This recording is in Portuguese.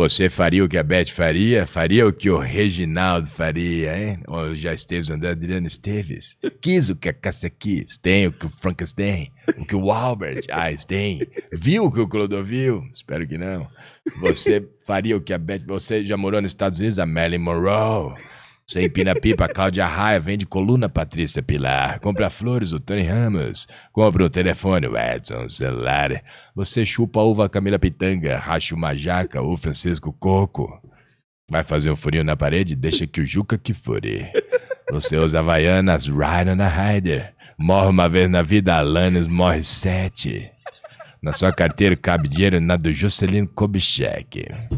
Você faria o que a Beth faria? Faria o que o Reginaldo faria, hein? Ou o já Esteves André Adriano Esteves? Quis o que a Cassia quis. Tem o que o Frankenstein. O que o Albert Einstein. Viu o que o Clodovil? Espero que não. Você faria o que a Beth... Você já morou nos Estados Unidos? A Marilyn Monroe. Você empina pipa, Cláudia Raia, vende coluna, Patrícia Pilar. Compra flores, o Tony Ramos. Compra o telefone, o Edson, o celular. Você chupa a uva, Camila Pitanga. Racha uma jaca, o Francisco Coco. Vai fazer um furinho na parede? Deixa que o Juca que fure. Você usa Havaianas, Ryan na Ryder. Morre uma vez na vida, Alanis morre sete. Na sua carteira cabe dinheiro na do Juscelino Kubitschek.